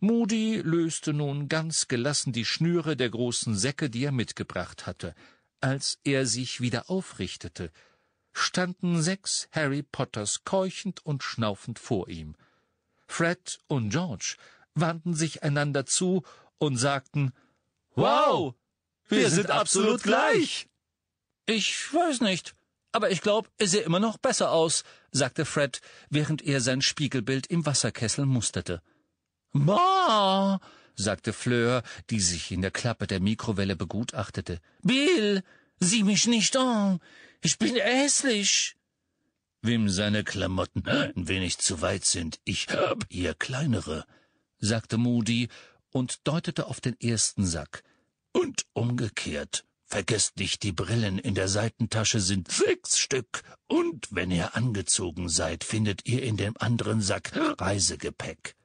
Moody löste nun ganz gelassen die Schnüre der großen Säcke, die er mitgebracht hatte. Als er sich wieder aufrichtete, standen sechs Harry Potters keuchend und schnaufend vor ihm. Fred und George wandten sich einander zu und sagten Wow, wir, sind, absolut gleich. Ich weiß nicht, aber ich glaube, es sehe immer noch besser aus, sagte Fred, während er sein Spiegelbild im Wasserkessel musterte. Ma, sagte Fleur, die sich in der Klappe der Mikrowelle begutachtete. Bill, sieh mich nicht an. Ich bin hässlich. Wem seine Klamotten ein wenig zu weit sind, ich hab hier kleinere, sagte Moody und deutete auf den ersten Sack. Und umgekehrt. Vergesst nicht, die Brillen in der Seitentasche sind sechs Stück, und wenn ihr angezogen seid, findet ihr in dem anderen Sack Reisegepäck.